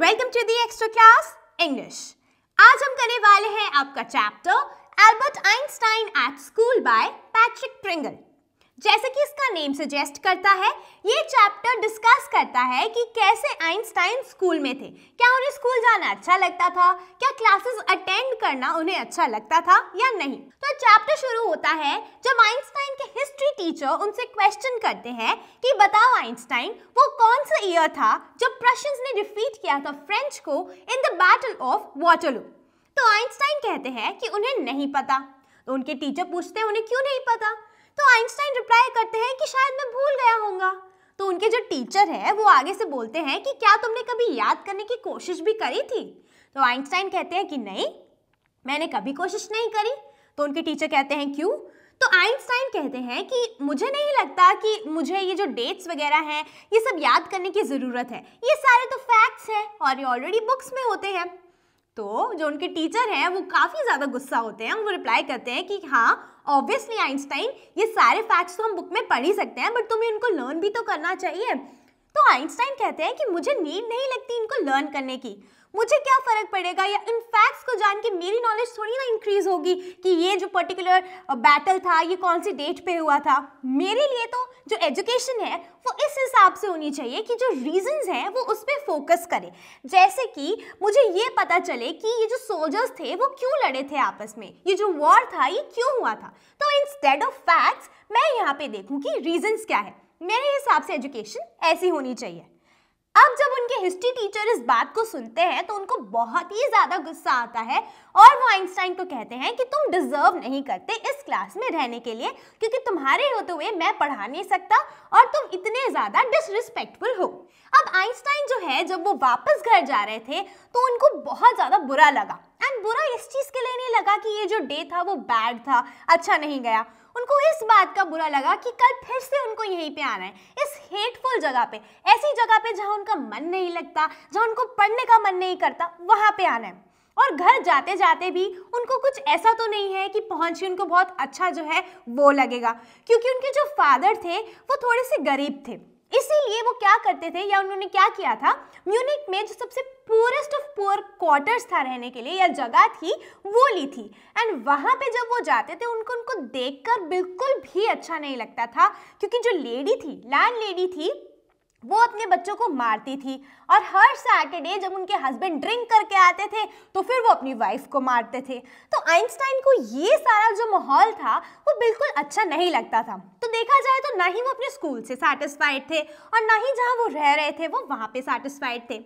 Welcome to the extra class English आज हम करने वाले हैं आपका chapter Albert Einstein at school by Patrick Pringle जैसे कि इसका नेम सजेस्ट करता है ये चैप्टर डिस्कस करता है कि कैसे आइंस्टाइन स्कूल में थे क्या उन्हें स्कूल जाना अच्छा लगता था क्या क्लासेस अटेंड करना उन्हें अच्छा लगता था या नहीं तो चैप्टर शुरू होता है जब आइंस्टाइन के हिस्ट्री टीचर उनसे क्वेश्चन करते हैं कि बताओ आइंस्टाइन वो कौन सा ईयर था जब प्रशन ने डिफीट किया था फ्रेंच को in the battle of Waterloo तो आइंस्टाइन कहते हैं कि उन्हें नहीं पता तो उनके टीचर पूछते हैं उन्हें क्यों नहीं पता तो आइंस्टाइन रिप्लाई करते हैं कि शायद मैं भूल गया होऊंगा तो उनके जो टीचर है वो आगे से बोलते हैं कि क्या तुमने कभी याद करने की कोशिश भी करी थी तो आइंस्टाइन कहते हैं कि नहीं मैंने कभी कोशिश नहीं करी तो उनके टीचर कहते हैं क्यों तो आइंस्टाइन कहते हैं कि मुझे नहीं लगता कि मुझे ये जो डेट्स वगैरह हैं ये सब याद करने की ज़रूरत है ये सारे तो फैक्ट्स हैं और ये ऑलरेडी बुक्स में होते हैं तो जो उनके टीचर हैं वो काफ़ी ज़्यादा गुस्सा होते हैं वो रिप्लाई करते हैं कि हाँ ऑब्वियसली आइंस्टाइन ये सारे फैक्ट्स तो हम बुक में पढ़ ही सकते हैं बट तुम्हें इनको लर्न भी तो करना चाहिए तो आइंस्टाइन कहते हैं कि मुझे नीड नहीं लगती इनको लर्न करने की मुझे क्या फ़र्क पड़ेगा या इन फैक्ट्स को जान के मेरी नॉलेज थोड़ी ना इंक्रीज़ होगी कि ये जो पर्टिकुलर बैटल था ये कौन सी डेट पे हुआ था मेरे लिए तो जो एजुकेशन है वो इस हिसाब से होनी चाहिए कि जो रीजंस हैं वो उस पर फोकस करें जैसे कि मुझे ये पता चले कि ये जो सोल्जर्स थे वो क्यों लड़े थे आपस में ये जो वॉर था ये क्यों हुआ था तो इंस्टेड ऑफ फैक्ट्स मैं यहाँ पे देखूँ कि रीजन्स क्या है मेरे हिसाब से एजुकेशन ऐसी होनी चाहिए अब जब उनके हिस्ट्री टीचर इस बात को सुनते हैं तो उनको बहुत ही ज़्यादा गुस्सा आता है और वो आइंस्टाइन को कहते हैं कि तुम डिजर्व नहीं करते इस क्लास में रहने के लिए क्योंकि तुम्हारे होते हुए मैं पढ़ा नहीं सकता और तुम इतने ज़्यादा डिसरिस्पेक्टफुल हो अब आइंस्टाइन जो है जब वो वापस घर जा रहे थे तो उनको बहुत ज़्यादा बुरा लगा एंड बुरा इस चीज़ के लिए नहीं लगा कि ये जो डे था वो बैड था अच्छा नहीं गया उनको इस बात का बुरा लगा कि कल फिर से उनको यहीं पे आना है इस हेटफुल जगह पे ऐसी जगह पे जहाँ उनका मन नहीं लगता जहाँ उनको पढ़ने का मन नहीं करता वहाँ पे आना है और घर जाते जाते भी उनको कुछ ऐसा तो नहीं है कि पहुँच उनको बहुत अच्छा जो है वो लगेगा क्योंकि उनके जो फादर थे वो थोड़े से गरीब थे इसीलिए वो क्या करते थे या उन्होंने क्या किया था म्यूनिक में जो सबसे पुअरेस्ट ऑफ पुअर क्वार्टर्स था रहने के लिए या जगह थी वो ली थी एंड वहाँ पे जब वो जाते थे उनको उनको देखकर बिल्कुल भी अच्छा नहीं लगता था क्योंकि जो लेडी थी लैंड लेडी थी वो अपने बच्चों को मारती थी और हर सैटरडे जब उनके हस्बैंड ड्रिंक करके आते थे तो फिर वो अपनी वाइफ को मारते थे तो आइंस्टाइन को ये सारा जो माहौल था वो बिल्कुल अच्छा नहीं लगता था तो देखा जाए तो ना ही वो अपने स्कूल से सेटिस्फाइड थे और ना ही जहाँ वो रह रहे थे वो वहाँ पे सेटिस्फाइड थे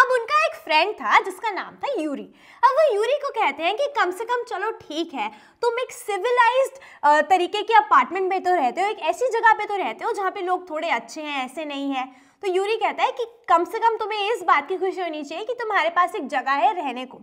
अब उनका एक फ्रेंड था जिसका नाम था यूरी अब वो यूरी को कहते हैं कि कम से कम चलो ठीक है तुम एक सिविलाइज्ड तरीके के अपार्टमेंट में तो रहते हो एक ऐसी जगह पे तो रहते हो जहाँ पे लोग थोड़े अच्छे हैं ऐसे नहीं है तो यूरी कहता है कि कम से कम तुम्हें इस बात की खुशी होनी चाहिए कि तुम्हारे पास एक जगह है रहने को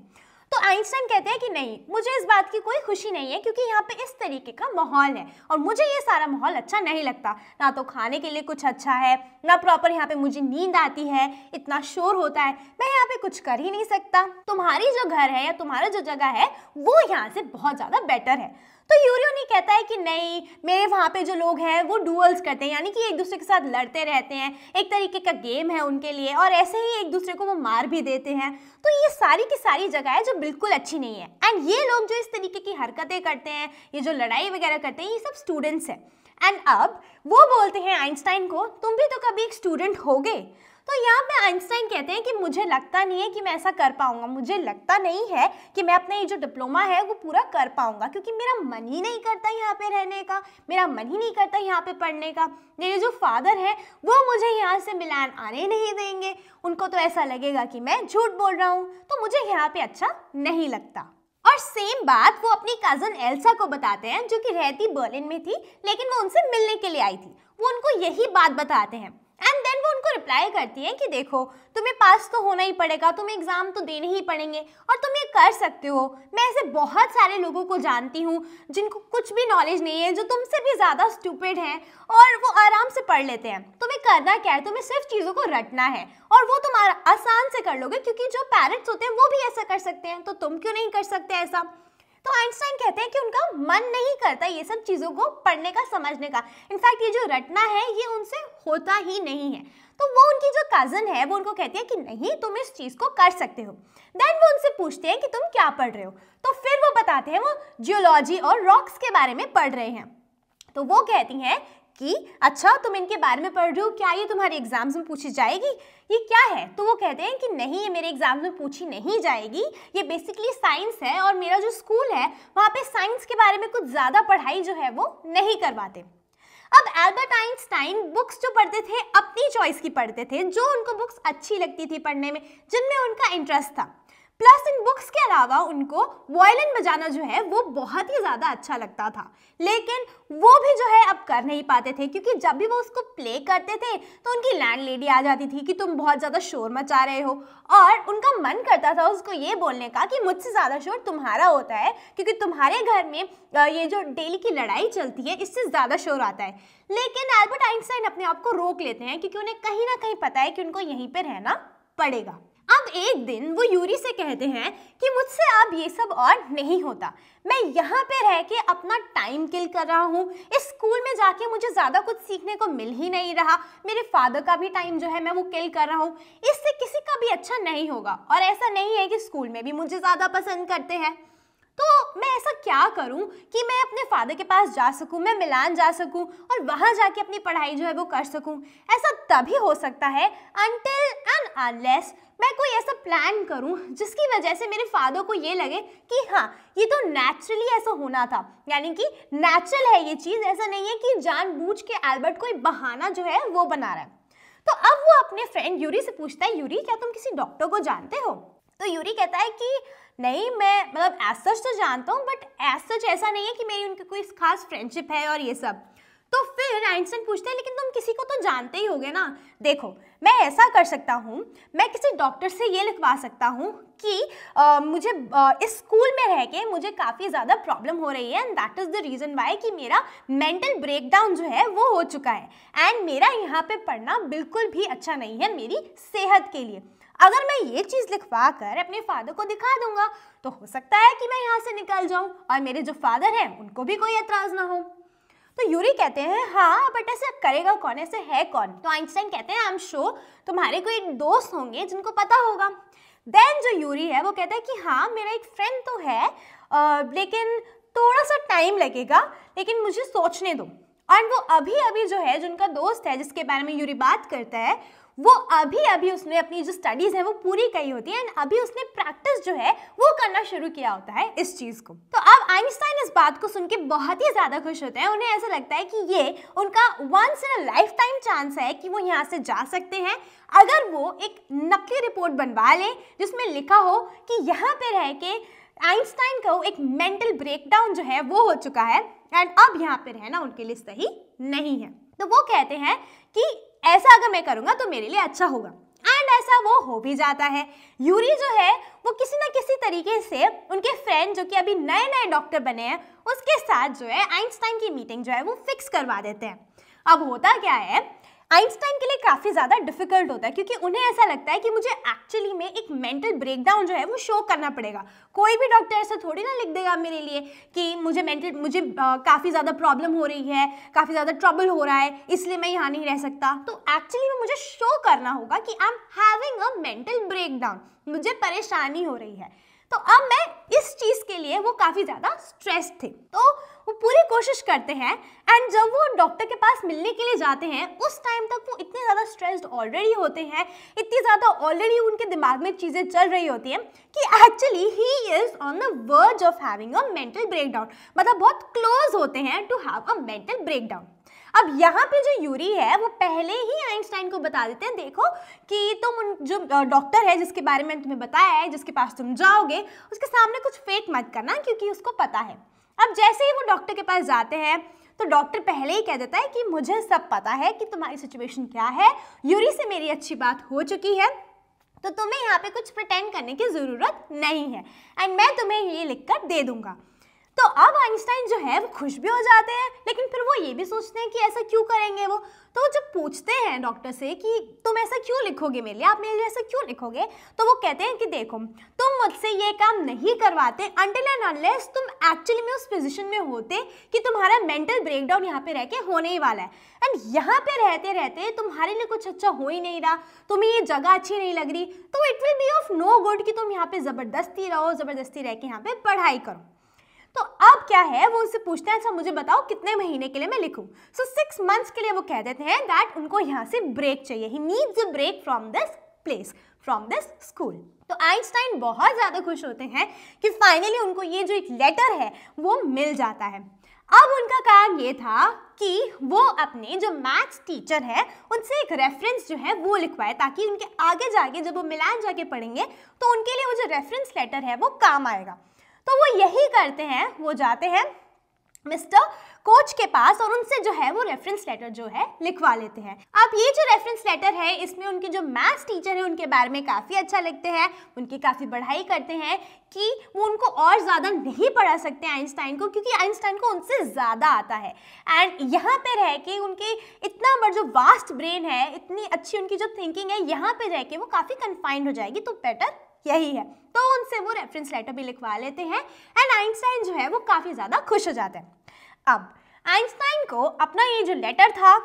तो आइंस्टाइन कहते हैं कि नहीं मुझे इस बात की कोई खुशी नहीं है क्योंकि यहाँ पे इस तरीके का माहौल है और मुझे ये सारा माहौल अच्छा नहीं लगता ना तो खाने के लिए कुछ अच्छा है ना प्रॉपर यहाँ पे मुझे नींद आती है इतना शोर होता है मैं यहाँ पे कुछ कर ही नहीं सकता तुम्हारी जो घर है या तुम्हारा जो जगह है वो यहाँ से बहुत ज़्यादा बेटर है तो यूरियो नहीं कहता है कि नहीं मेरे वहाँ पे जो लोग हैं वो डुअल्स करते हैं यानी कि एक दूसरे के साथ लड़ते रहते हैं एक तरीके का गेम है उनके लिए और ऐसे ही एक दूसरे को वो मार भी देते हैं तो ये सारी की सारी जगह है जो बिल्कुल अच्छी नहीं है एंड ये लोग जो इस तरीके की हरकतें करते हैं ये जो लड़ाई वगैरह करते हैं ये सब स्टूडेंट्स हैं एंड अब वो बोलते हैं आइंस्टाइन को तुम भी तो कभी एक स्टूडेंट हो गए तो यहाँ पे आइंस्टाइन कहते हैं कि मुझे लगता नहीं है कि मैं ऐसा कर पाऊंगा मुझे लगता नहीं है कि मैं अपना ये जो डिप्लोमा है वो पूरा कर पाऊंगा क्योंकि मेरा मन ही नहीं करता यहाँ पे रहने का मेरा मन ही नहीं करता यहाँ पे पढ़ने का मेरे जो फादर हैं वो मुझे यहाँ से मिलान आने नहीं देंगे उनको तो ऐसा लगेगा कि मैं झूठ बोल रहा हूँ तो मुझे यहाँ पे अच्छा नहीं लगता और सेम बात वो अपनी कज़न एल्सा को बताते हैं जो कि रहती बर्लिन में थी लेकिन वो उनसे मिलने के लिए आई थी वो उनको यही बात बताते हैं एंड देन वो उनको अप्लाई करती हैं कि देखो तुम्हें पास तो होना ही पड़ेगा तुम्हें एग्ज़ाम तो देने ही पड़ेंगे और तुम ये कर सकते हो मैं ऐसे बहुत सारे लोगों को जानती हूँ जिनको कुछ भी नॉलेज नहीं है जो तुमसे भी ज़्यादा स्टूपिड हैं और वो आराम से पढ़ लेते हैं तुम्हें करना क्या है तुम्हें सिर्फ चीज़ों को रटना है और वो तुम आसान से कर लोगे क्योंकि जो पेरेंट्स होते हैं वो भी ऐसा कर सकते हैं तो तुम क्यों नहीं कर सकते ऐसा तो आइंस्टाइन कहते हैं कि उनका मन नहीं करता ये सब चीज़ों को पढ़ने का समझने का इनफैक्ट ये जो रटना है ये उनसे होता ही नहीं है तो वो उनकी जो कज़न है वो उनको कहती है कि नहीं तुम इस चीज़ को कर सकते हो देन वो उनसे पूछते हैं कि तुम क्या पढ़ रहे हो तो फिर वो बताते हैं वो जियोलॉजी और रॉक्स के बारे में पढ़ रहे हैं तो वो कहती हैं कि अच्छा तुम इनके बारे में पढ़ रहे हो क्या ये तुम्हारे एग्जाम्स में पूछी जाएगी ये क्या है तो वो कहते हैं कि नहीं ये मेरे एग्जाम्स में पूछी नहीं जाएगी ये बेसिकली साइंस है और मेरा जो स्कूल है वहाँ पे साइंस के बारे में कुछ ज़्यादा पढ़ाई जो है वो नहीं करवाते अब एल्बर्ट आइंस्टाइन बुक्स जो पढ़ते थे अपनी चॉइस की पढ़ते थे जो उनको बुक्स अच्छी लगती थी पढ़ने में जिनमें उनका इंटरेस्ट था प्लस इन बुक्स के अलावा उनको वायलिन बजाना जो है वो बहुत ही ज़्यादा अच्छा लगता था लेकिन वो भी जो है अब कर नहीं पाते थे क्योंकि जब भी वो उसको प्ले करते थे तो उनकी लैंड लेडी आ जाती थी कि तुम बहुत ज़्यादा शोर मचा रहे हो और उनका मन करता था उसको ये बोलने का कि मुझसे ज़्यादा शोर तुम्हारा होता है क्योंकि तुम्हारे घर में ये जो डेली की लड़ाई चलती है इससे ज़्यादा शोर आता है लेकिन एल्बर्ट आइंस्टाइन अपने आप को रोक लेते हैं क्योंकि उन्हें कहीं ना कहीं पता है कि उनको यहीं पर रहना पड़ेगा अब एक दिन वो यूरी से कहते हैं कि मुझसे अब ये सब और नहीं होता मैं यहाँ पे रह के अपना टाइम किल कर रहा हूँ इस स्कूल में जाके मुझे ज़्यादा कुछ सीखने को मिल ही नहीं रहा मेरे फादर का भी टाइम जो है मैं वो किल कर रहा हूँ इससे किसी का भी अच्छा नहीं होगा और ऐसा नहीं है कि स्कूल में भी मुझे ज़्यादा पसंद करते हैं मैं ऐसा क्या करूं कि मैं अपने फादर के पास जा सकूं मैं मिलान जा सकूं और वहां जाके अपनी पढ़ाई जो है वो कर सकूं ऐसा तभी हो सकता है अनटिल एंड अनलेस मैं कोई ऐसा प्लान करूं जिसकी वजह से मेरे फादर को ये लगे कि हाँ ये तो नेचुरली ऐसा होना था यानी कि नेचुरल है ये चीज़ ऐसा नहीं है कि जानबूझ के एल्बर्ट कोई बहाना जो है वो बना रहा है तो अब वो अपने फ्रेंड यूरी से पूछता है यूरी क्या तुम किसी डॉक्टर को जानते हो तो यूरी कहता है कि नहीं मैं मतलब एज सच तो जानता हूँ बट एज सच ऐसा नहीं है कि मेरी उनकी कोई खास फ्रेंडशिप है और ये सब तो फिर आइंस्टाइन पूछते हैं लेकिन तुम किसी को तो जानते ही होगे ना देखो मैं ऐसा कर सकता हूँ मैं किसी डॉक्टर से ये लिखवा सकता हूँ कि आ, मुझे आ, इस स्कूल में रह के मुझे काफ़ी ज़्यादा प्रॉब्लम हो रही है and that is the reason why कि मेरा मेंटल ब्रेकडाउन जो है वो हो चुका है एंड मेरा यहाँ पे पढ़ना बिल्कुल भी अच्छा नहीं है मेरी सेहत के लिए अगर मैं ये चीज़ लिखवा कर अपने फादर को दिखा दूंगा तो हो सकता है कि मैं यहाँ से निकल जाऊँ और मेरे जो फादर हैं उनको भी कोई एतराज़ ना हो तो यूरी कहते हैं हाँ बट ऐसा करेगा कौन ऐसे है कौन तो आइंस्टाइन कहते हैं आई एम श्योर तुम्हारे कोई दोस्त होंगे जिनको पता होगा देन जो यूरी है वो कहता है कि हाँ मेरा एक फ्रेंड तो है आ, लेकिन थोड़ा सा टाइम लगेगा लेकिन मुझे सोचने दो और वो अभी अभी जो है जिनका दोस्त है जिसके बारे में यूरी बात करता है वो अभी अभी उसने अपनी जो स्टडीज़ है वो पूरी कही होती है एंड अभी उसने प्रैक्टिस जो है वो करना शुरू किया होता है इस चीज़ को तो अब आइंस्टाइन इस बात को सुन के बहुत ही ज़्यादा खुश होते हैं उन्हें ऐसा लगता है कि ये उनका once in a life time chance है कि वो यहाँ से जा सकते हैं अगर वो एक नकली रिपोर्ट बनवा लें जिसमें लिखा हो कि यहाँ पे रह के आइंस्टाइन का एक मेंटल ब्रेकडाउन जो है वो हो चुका है एंड अब यहाँ पे रहना उनके लिए सही नहीं है तो वो कहते हैं कि ऐसा अगर मैं करूँगा तो मेरे लिए अच्छा होगा एंड ऐसा वो हो भी जाता है यूरी जो है वो किसी ना किसी तरीके से उनके फ्रेंड जो कि अभी नए नए डॉक्टर बने हैं उसके साथ जो है आइंस्टाइन की मीटिंग जो है वो फिक्स करवा देते हैं अब होता क्या है आइंस्टाइन के लिए काफ़ी ज़्यादा डिफिकल्ट होता है क्योंकि उन्हें ऐसा लगता है कि मुझे एक्चुअली में एक मेंटल ब्रेकडाउन जो है वो शो करना पड़ेगा कोई भी डॉक्टर ऐसा थोड़ी ना लिख देगा मेरे लिए कि मुझे मेंटल मुझे काफ़ी ज़्यादा प्रॉब्लम हो रही है काफ़ी ज़्यादा ट्रबल हो रहा है इसलिए मैं यहाँ नहीं रह सकता तो एक्चुअली में मुझे शो करना होगा कि I am having a mental breakdown मुझे परेशानी हो रही है तो अब मैं इस चीज़ के लिए वो काफ़ी ज़्यादा स्ट्रेस थे तो वो पूरी कोशिश करते हैं एंड जब वो डॉक्टर के पास मिलने के लिए जाते हैं उस टाइम तक वो इतने ज़्यादा स्ट्रेस्ड ऑलरेडी होते हैं इतनी ज़्यादा ऑलरेडी उनके दिमाग में चीज़ें चल रही होती हैं कि actually he is on the verge of having a mental breakdown मतलब बहुत क्लोज होते हैं to have a mental breakdown अब यहाँ पे जो यूरी है वो पहले ही आइंस्टाइन को बता देते हैं देखो कि तुम जो डॉक्टर है जिसके बारे में तुम्हें बताया है जिसके पास तुम जाओगे उसके सामने कुछ फेक मत करना क्योंकि उसको पता है अब जैसे ही वो डॉक्टर के पास जाते हैं तो डॉक्टर पहले ही कह देता है कि मुझे सब पता है कि तुम्हारी सिचुएशन क्या है यूरी से मेरी अच्छी बात हो चुकी है तो तुम्हें यहाँ पे कुछ प्रटेंड करने की ज़रूरत नहीं है एंड मैं तुम्हें ये लिख कर दे दूंगा तो अब आइंस्टाइन जो है वो खुश भी हो जाते हैं लेकिन फिर वो ये भी सोचते हैं कि ऐसा क्यों करेंगे वो तो जब पूछते हैं डॉक्टर से कि तुम ऐसा क्यों लिखोगे मेरे लिए आप मेरे लिए ऐसा क्यों लिखोगे तो वो कहते हैं कि देखो तुम मुझसे ये काम नहीं करवाते अनटिल एंड अनलेस तुम एक्चुअली में उस पोजिशन में होते कि तुम्हारा मेंटल ब्रेकडाउन यहाँ पे रह के होने ही वाला है एंड यहाँ पे रहते रहते तुम्हारे लिए कुछ अच्छा हो ही नहीं रहा तुम्हें ये जगह अच्छी नहीं लग रही तो it will be of no good कि तुम यहाँ पे ज़बरदस्ती रहो ज़बरदस्ती रह के यहाँ पे पढ़ाई करो तो अब क्या है वो उससे पूछते हैं अच्छा मुझे बताओ कितने महीने के लिए मैं लिखूं सो सिक्स मंथ्स के लिए वो कह देते हैं दैट उनको यहाँ से ब्रेक चाहिए he needs a break from this place from this school तो आइंस्टाइन बहुत ज़्यादा खुश होते हैं कि फाइनली उनको ये जो एक लेटर है वो मिल जाता है अब उनका काम ये था कि वो अपने जो मैथ्स टीचर है उनसे एक रेफरेंस जो है वो लिखवाए ताकि उनके आगे जाके जब वो मिलान जाके पढ़ेंगे तो उनके लिए वो जो रेफरेंस लेटर है वो काम आएगा तो वो यही करते हैं वो जाते हैं मिस्टर कोच के पास और उनसे जो है वो रेफरेंस लेटर जो है लिखवा लेते हैं अब ये जो रेफरेंस लेटर है इसमें उनके जो मैथ्स टीचर हैं उनके बारे में काफ़ी अच्छा लिखते हैं उनकी काफ़ी बढ़ाई करते हैं कि वो उनको और ज़्यादा नहीं पढ़ा सकते आइंस्टाइन को क्योंकि आइंस्टाइन को उनसे ज़्यादा आता है एंड यहाँ पर रह के उनके इतना बड़ा जो वास्ट ब्रेन है इतनी अच्छी उनकी जो थिंकिंग है यहाँ पर रह के वो काफ़ी कन्फाइंड हो जाएगी तो बेटर यही है तो उनसे वो रेफरेंस लेटर भी लिखवा लेते हैं एंड आइंस्टाइन जो है वो काफ़ी ज़्यादा खुश हो जाते हैं अब आइंस्टाइन को अपना ये जो लेटर था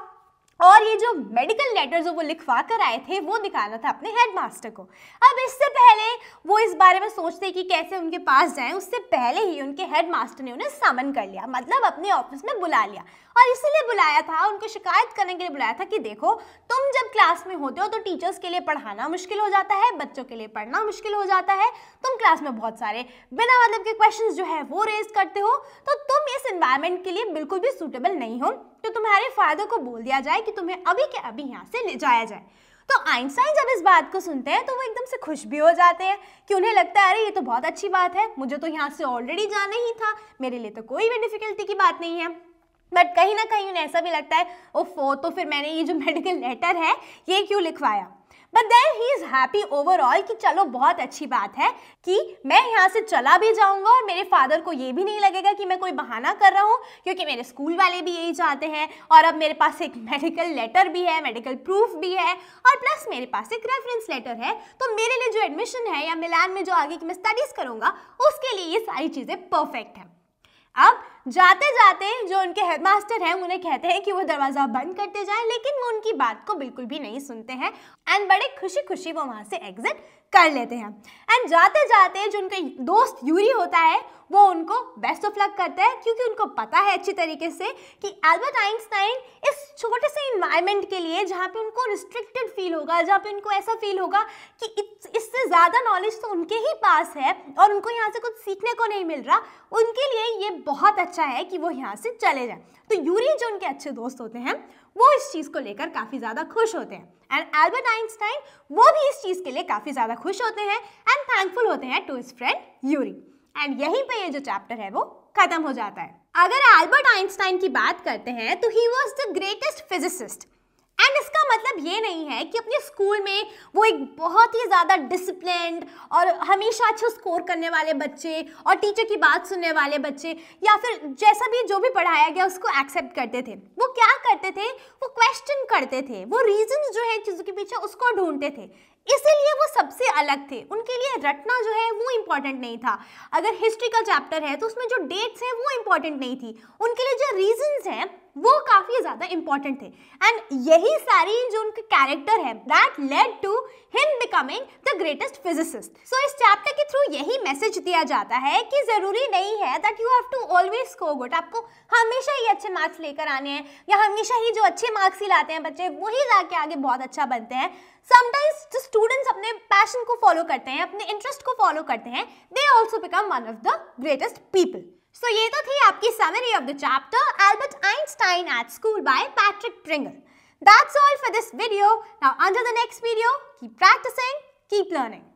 और ये जो मेडिकल लेटर जो वो लिखवा कर आए थे वो निकाला था अपने हेडमास्टर को अब इससे पहले वो इस बारे में सोचते कि कैसे उनके पास जाएं उससे पहले ही उनके हेडमास्टर ने उन्हें समन कर लिया मतलब अपने ऑफिस में बुला लिया और इसलिए बुलाया था उनको शिकायत करने के लिए बुलाया था कि देखो तुम जब क्लास में होते हो तो टीचर्स के लिए पढ़ाना मुश्किल हो जाता है बच्चों के लिए पढ़ना मुश्किल हो जाता है तुम क्लास में बहुत सारे बिना मतलब के क्वेश्चन जो है वो रेज करते हो तो तुम इस इन्वायरमेंट के लिए बिल्कुल भी सूटेबल नहीं हो तो तुम्हारे फादर को बोल दिया जाए कि तुम्हें अभी के अभी यहाँ से ले जाया जाए तो आइंस्टाइन जब इस बात को सुनते हैं तो वो एकदम से खुश भी हो जाते हैं कि उन्हें लगता है अरे ये तो बहुत अच्छी बात है मुझे तो यहाँ से ऑलरेडी जाना ही था मेरे लिए तो कोई भी डिफिकल्टी की बात नहीं है बट कहीं ना कहीं उन्हें ऐसा भी लगता है ओ फो तो फिर मैंने ये जो मेडिकल लेटर है ये क्यों लिखवाया but then he is happy overall कि चलो बहुत अच्छी बात है कि मैं यहाँ से चला भी जाऊँगा और मेरे फादर को ये भी नहीं लगेगा कि मैं कोई बहाना कर रहा हूँ क्योंकि मेरे स्कूल वाले भी यही चाहते हैं और अब मेरे पास एक मेडिकल लेटर भी है मेडिकल प्रूफ भी है और प्लस मेरे पास एक रेफरेंस लेटर है तो मेरे लिए जो एडमिशन है या मिलान में जो आगे की मैं स्टडीज़ करूँगा उसके लिए ये सारी चीज़ें परफेक्ट हैं अब जाते जाते जो उनके हेडमास्टर हैं उन्हें कहते हैं कि वो दरवाज़ा बंद करते जाएं लेकिन वो उनकी बात को बिल्कुल भी नहीं सुनते हैं एंड बड़े खुशी खुशी वो वहाँ से एग्जिट कर लेते हैं एंड जाते जाते जो उनका दोस्त यूरी होता है वो उनको बेस्ट ऑफ लक करता है क्योंकि उनको पता है अच्छी तरीके से कि एल्बर्ट आइंस्टाइन इस छोटे से इन्वायरमेंट के लिए जहाँ पे उनको रिस्ट्रिक्टेड फील होगा जहाँ पे उनको ऐसा फील होगा कि इससे ज़्यादा नॉलेज तो उनके ही पास है और उनको यहाँ से कुछ सीखने को नहीं मिल रहा उनके लिए ये बहुत अच्छा अच्छा है कि वो यहाँ से चले जाए तो यूरी जो उनके अच्छे दोस्त होते हैं वो इस चीज़ को लेकर काफ़ी ज़्यादा खुश होते हैं एंड एल्बर्ट आइंस्टाइन वो भी इस चीज़ के लिए काफ़ी ज़्यादा खुश होते हैं एंड थैंकफुल होते हैं to his friend Yuri and यहीं पर ये जो चैप्टर है वो ख़त्म हो जाता है अगर एल्बर्ट आइंस्टाइन की बात करते हैं तो he was the greatest physicist and इसका मतलब ये नहीं है कि अपने स्कूल में वो एक बहुत ही ज़्यादा डिसिप्लिन और हमेशा अच्छा स्कोर करने वाले बच्चे और टीचर की बात सुनने वाले बच्चे या फिर जैसा भी जो भी पढ़ाया गया उसको एक्सेप्ट करते थे वो क्या करते थे वो क्वेश्चन करते थे वो रीजन जो है चीज़ों के पीछे उसको ढूंढते थे इसीलिए वो सबसे अलग थे उनके लिए रटना जो है वो इम्पॉर्टेंट नहीं था अगर हिस्ट्री का चैप्टर है तो उसमें जो डेट्स हैं वो इम्पॉर्टेंट नहीं थी उनके लिए जो रीजंस हैं वो काफ़ी ज़्यादा इम्पॉर्टेंट थे एंड यही सारी जो उनके कैरेक्टर है that led to him becoming the greatest physicist so इस चैप्टर के थ्रू यही मैसेज दिया जाता है कि ज़रूरी नहीं है that you have to always score good आपको हमेशा ही अच्छे मार्क्स लेकर आने हैं या हमेशा ही जो अच्छे मार्क्स ही लाते हैं बच्चे वही जाके आगे बहुत अच्छा बनते हैं समटाइम्स जो स्टूडेंट्स अपने पैशन को फॉलो करते हैं अपने इंटरेस्ट को फॉलो करते हैं they also become one of the greatest people so ये तो थी आपकी summary of the chapter Albert Einstein at school by Patrick Pringle That's all for this video. Now until the next video, keep practicing, keep learning.